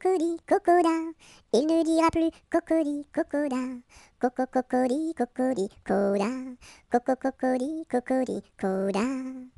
コリココライヌリアプルココリココラココココリココリコーラココココリココリコラ